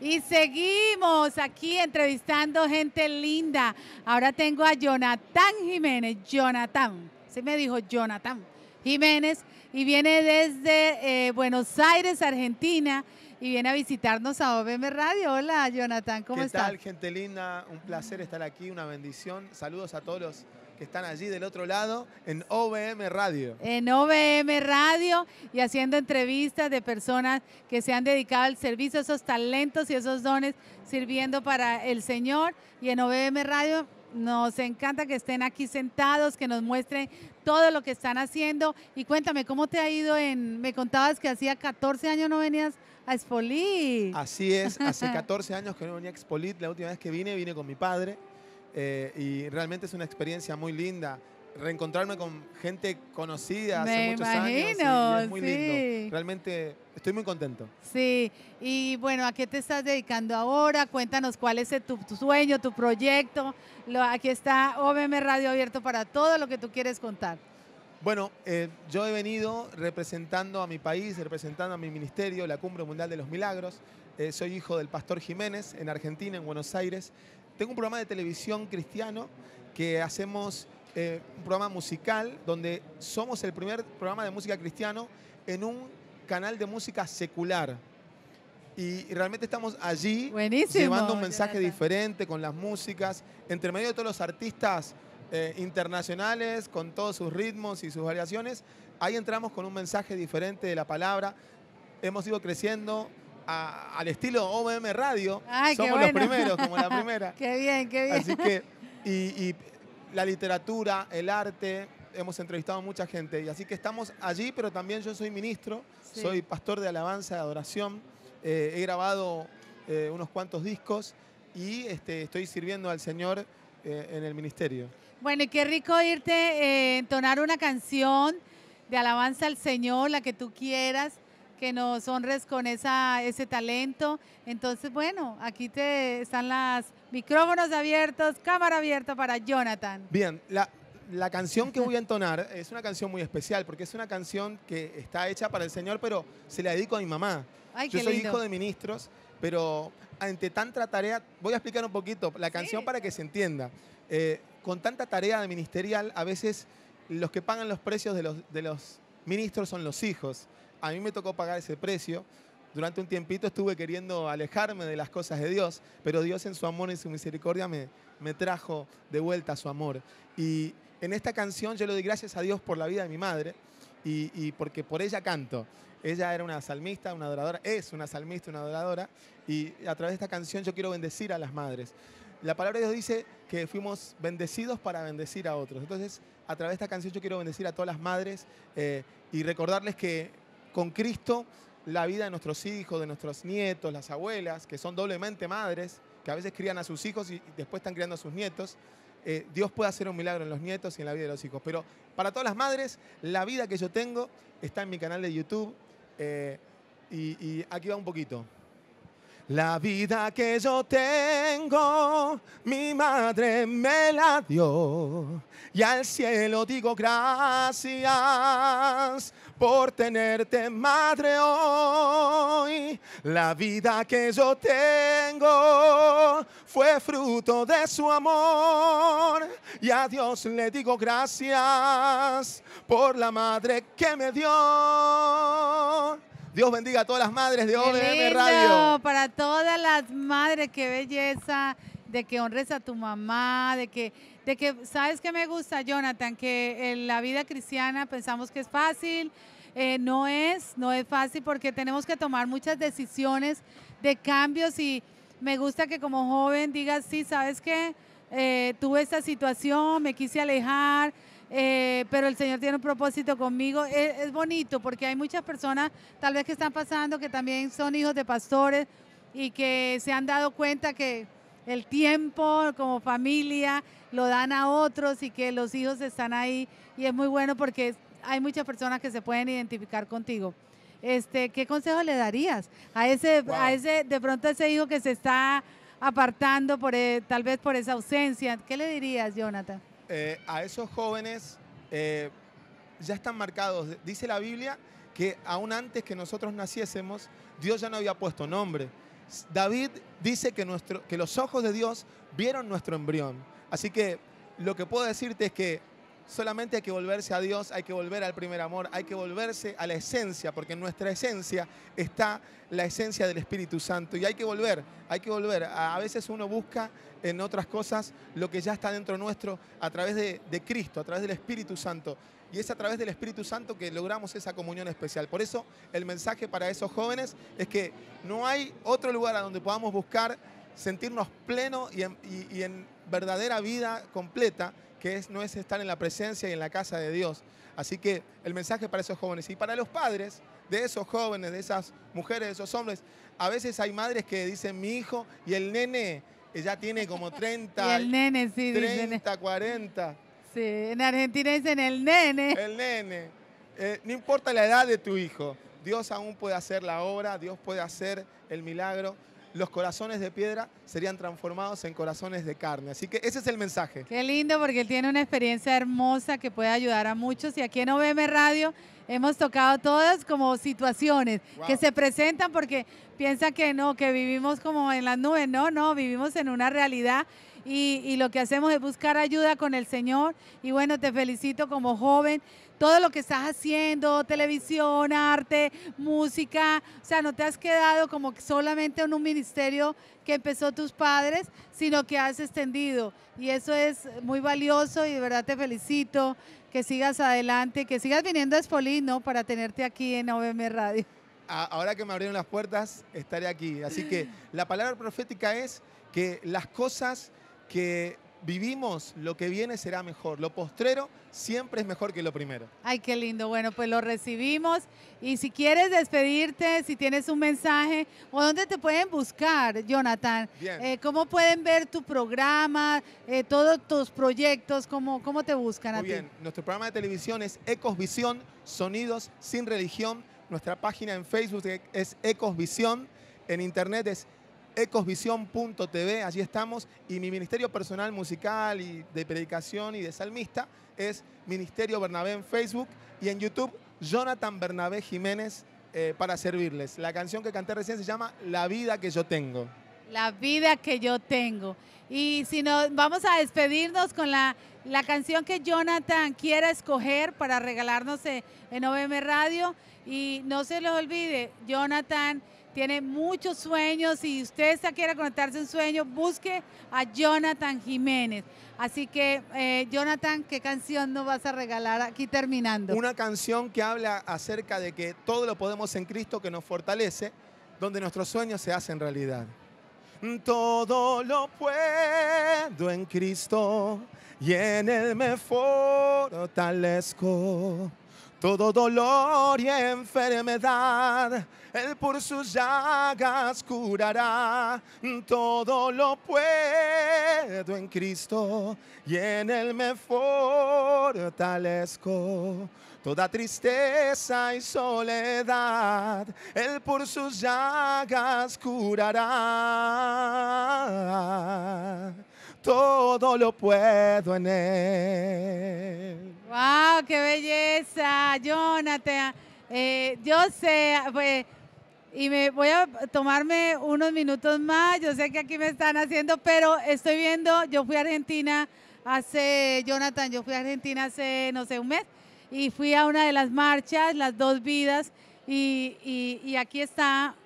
Y seguimos aquí entrevistando gente linda. Ahora tengo a Jonathan Jiménez. Jonathan, se me dijo Jonathan Jiménez. Y viene desde eh, Buenos Aires, Argentina. Y viene a visitarnos a OBM Radio. Hola, Jonathan, ¿cómo estás? ¿Qué tal, gente linda? Un placer estar aquí, una bendición. Saludos a todos los que están allí del otro lado en OVM Radio. En OVM Radio y haciendo entrevistas de personas que se han dedicado al servicio, esos talentos y esos dones sirviendo para el Señor. Y en OBM Radio nos encanta que estén aquí sentados, que nos muestren todo lo que están haciendo. Y cuéntame, ¿cómo te ha ido en, me contabas que hacía 14 años no venías a Expolit? Así es, hace 14 años que no venía a Expolit. La última vez que vine, vine con mi padre. Eh, y realmente es una experiencia muy linda. Reencontrarme con gente conocida hace muchos años. es muy lindo. Realmente estoy muy contento. Sí, y bueno, ¿a qué te estás dedicando ahora? Cuéntanos cuál es tu, sueño, tu proyecto. aquí está OBM Radio abierto para todo lo que tú quieres contar. Bueno, eh, yo he venido representando a mi país, representando a mi ministerio, la Cumbre Mundial de los Milagros. Eh, soy hijo del pastor Jiménez en Argentina, en Buenos Aires. Tengo un programa de televisión cristiano que hacemos eh, un programa musical donde somos el primer programa de música cristiano en un canal de música secular. Y, realmente estamos allí llevando un mensaje diferente con las músicas, entre medio de todos los artistas eh, internacionales, con todos sus ritmos y sus variaciones. Ahí entramos con un mensaje diferente de la palabra. Hemos ido creciendo, al estilo OBM Radio. Ah, Somos los primeros, como la primera. qué bien, qué bien. Así que, y, la literatura, el arte, hemos entrevistado a mucha gente. Y así que estamos allí, pero también yo soy ministro, soy pastor de alabanza, de adoración. Eh, he grabado eh, unos cuantos discos y este, estoy sirviendo al Señor eh, en el ministerio. Bueno, y qué rico irte entonar una canción de alabanza al Señor, la que tú quieras que nos honres con esa, ese talento. Entonces, bueno, aquí te están los micrófonos abiertos, cámara abierta para Jonathan. Bien, la, canción que voy a entonar es una canción muy especial porque es una canción que está hecha para el Señor, pero se la dedico a mi mamá. Yo soy hijo de ministros, pero ante tanta tarea, voy a explicar un poquito la canción para que se entienda. Eh, con tanta tarea de ministerial, a veces los que pagan los precios de los, de los ministros son los hijos a mí me tocó pagar ese precio. Durante un tiempito estuve queriendo alejarme de las cosas de Dios, pero Dios en su amor y su misericordia me, me trajo de vuelta a su amor. Y en esta canción yo le doy gracias a Dios por la vida de mi madre y, porque por ella canto. Ella era una salmista, una adoradora, es una salmista, una adoradora, y a través de esta canción yo quiero bendecir a las madres. La palabra de Dios dice que fuimos bendecidos para bendecir a otros. Entonces, a través de esta canción yo quiero bendecir a todas las madres eh, y recordarles que con Cristo la vida de nuestros hijos, de nuestros nietos, las abuelas, que son doblemente madres, que a veces crían a sus hijos y después están criando a sus nietos. Eh, Dios puede hacer un milagro en los nietos y en la vida de los hijos. Pero para todas las madres, la vida que yo tengo está en mi canal de YouTube. Eh, y aquí va un poquito. La vida que yo tengo, mi madre me la dio. Y al cielo digo gracias por tenerte, madre, hoy. La vida que yo tengo fue fruto de su amor. Y a Dios le digo gracias por la madre que me dio. Dios bendiga a todas las madres de OBM Radio. Para todas las madres, qué belleza de que honres a tu mamá, de que, de que, ¿sabes qué me gusta, Jonathan? Que la vida cristiana pensamos que es fácil, eh, no es, no es fácil porque tenemos que tomar muchas decisiones de cambios y me gusta que como joven digas, sí, ¿sabes qué? Eh, tuve esta situación, me quise alejar, eh, pero el Señor tiene un propósito conmigo. Eh, es, bonito porque hay muchas personas tal vez que están pasando que también son hijos de pastores y que se han dado cuenta que el tiempo como familia lo dan a otros y que los hijos están ahí y es muy bueno porque hay muchas personas que se pueden identificar contigo. Este, ¿Qué consejo le darías a ese, a ese, de pronto ese hijo que se está apartando por, eh, tal vez por esa ausencia? ¿Qué le dirías, Jonathan? Eh, a esos jóvenes eh, ya están marcados. Dice la Biblia que aún antes que nosotros naciésemos, Dios ya no había puesto nombre. David dice que, nuestro, que los ojos de Dios vieron nuestro embrión. Así que lo que puedo decirte es que Solamente hay que volverse a Dios, hay que volver al primer amor, hay que volverse a la esencia, porque en nuestra esencia está la esencia del Espíritu Santo. Y hay que volver, hay que volver. A veces uno busca en otras cosas lo que ya está dentro nuestro a través de, Cristo, a través del Espíritu Santo. Y es a través del Espíritu Santo que logramos esa comunión especial. Por eso el mensaje para esos jóvenes es que no hay otro lugar a donde podamos buscar sentirnos plenos y en verdadera vida completa que no es estar en la presencia y en la casa de Dios. Así que el mensaje para esos jóvenes y para los padres de esos jóvenes, de esas mujeres, de esos hombres, a veces hay madres que dicen, mi hijo y el nene ya tiene como 30, el nene, sí, 30, 40. Sí, en Argentina dicen el nene. El nene. Eh, no importa la edad de tu hijo, Dios aún puede hacer la obra, Dios puede hacer el milagro los corazones de piedra serían transformados en corazones de carne. Así que ese es el mensaje. Qué lindo porque él tiene una experiencia hermosa que puede ayudar a muchos. Y aquí en OBM Radio hemos tocado todas como situaciones que se presentan porque piensa que no, que vivimos como en las nubes. No, no, vivimos en una realidad y, lo que hacemos es buscar ayuda con el Señor. Y bueno, te felicito como joven, todo lo que estás haciendo, televisión, arte, música, o sea, no te has quedado como solamente en un ministerio que empezó tus padres, sino que has extendido. Y eso es muy valioso y de verdad te felicito, que sigas adelante, que sigas viniendo a Espolín, ¿no? Para tenerte aquí en OBM Radio. Ahora que me abrieron las puertas, estaré aquí. Así que la palabra profética es que las cosas que vivimos, lo que viene será mejor. Lo postrero siempre es mejor que lo primero. Ay, qué lindo. Bueno, pues lo recibimos. Y si quieres despedirte, si tienes un mensaje, o dónde te pueden buscar, Jonathan. Eh, ¿Cómo pueden ver tu programa, eh, todos tus proyectos? ¿Cómo, cómo te buscan Muy bien. Nuestro programa de televisión es Ecosvisión, Sonidos sin Religión. Nuestra página en Facebook es Ecosvisión. En internet es ecosvisión.tv, allí estamos, y mi ministerio personal musical y de predicación y de salmista es Ministerio Bernabé en Facebook y en YouTube Jonathan Bernabé Jiménez eh, para servirles. La canción que canté recién se llama La vida que yo tengo. La vida que yo tengo. Y si no, vamos a despedirnos con la, la canción que Jonathan quiera escoger para regalarnos en OBM Radio. Y no se les olvide, Jonathan tiene muchos sueños. Si usted está, quiere conectarse a un sueño, busque a Jonathan Jiménez. Así que, eh, Jonathan, ¿qué canción nos vas a regalar aquí terminando? Una canción que habla acerca de que todo lo podemos en Cristo que nos fortalece, donde nuestros sueños se hacen realidad. Todo lo puedo en Cristo y en Él me fortalezco todo dolor y enfermedad. Él por sus llagas curará todo lo puedo en Cristo y en Él me fortalezco. Toda tristeza y soledad, Él por sus llagas curará. Todo lo puedo en Él. ¡Wow! ¡Qué belleza! Jonathan, eh, yo sé, pues, y me voy a tomarme unos minutos más. Yo sé que aquí me están haciendo, pero estoy viendo, yo fui a Argentina hace, Jonathan, yo fui a Argentina hace, no sé, un mes, y fui a una de las marchas, las dos vidas, y, aquí está,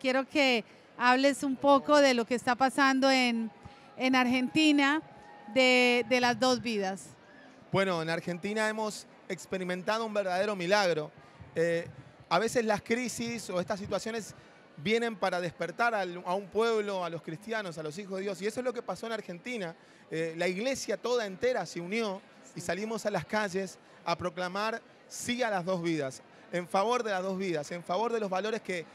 quiero que hables un poco de lo que está pasando en, Argentina, de las dos vidas. Bueno, en Argentina hemos experimentado un verdadero milagro. Eh, a veces las crisis o estas situaciones vienen para despertar a un pueblo, a los cristianos, a los hijos de Dios. Y eso es lo que pasó en Argentina. Eh, la iglesia toda entera se unió y salimos a las calles a proclamar sí a las dos vidas, en favor de las dos vidas, en favor de los valores que,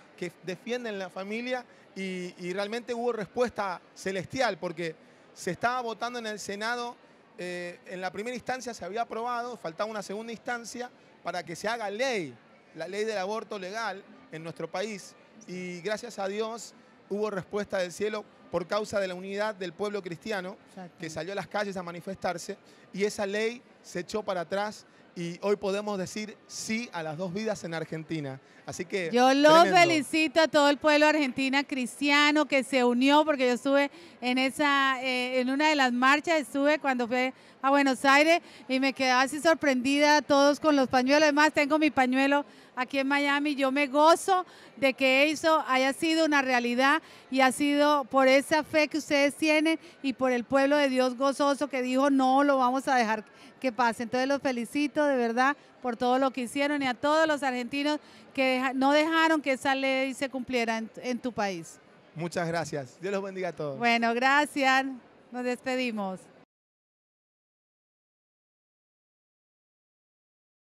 defienden la familia y realmente hubo respuesta celestial porque se estaba votando en el Senado eh, en la primera instancia se había aprobado, faltaba una segunda instancia para que se haga ley, la ley del aborto legal en nuestro país. Y gracias a Dios hubo respuesta del cielo por causa de la unidad del pueblo cristiano que salió a las calles a manifestarse y esa ley se echó para atrás y hoy podemos decir sí a las dos vidas en Argentina. Así que yo lo felicito a todo el pueblo argentino cristiano que se unió porque yo estuve en esa eh, en una de las marchas estuve cuando fue a Buenos Aires y me quedaba así sorprendida todos con los pañuelos. Además, tengo mi pañuelo aquí en Miami. Yo me gozo de que eso haya sido una realidad y ha sido por esa fe que ustedes tienen y por el pueblo de Dios gozoso que dijo, no lo vamos a dejar que pase. Entonces los felicito de verdad por todo lo que hicieron y a todos los argentinos que no dejaron que esa ley se cumpliera en, en tu país. Muchas gracias. Dios los bendiga a todos. Bueno, gracias. Nos despedimos.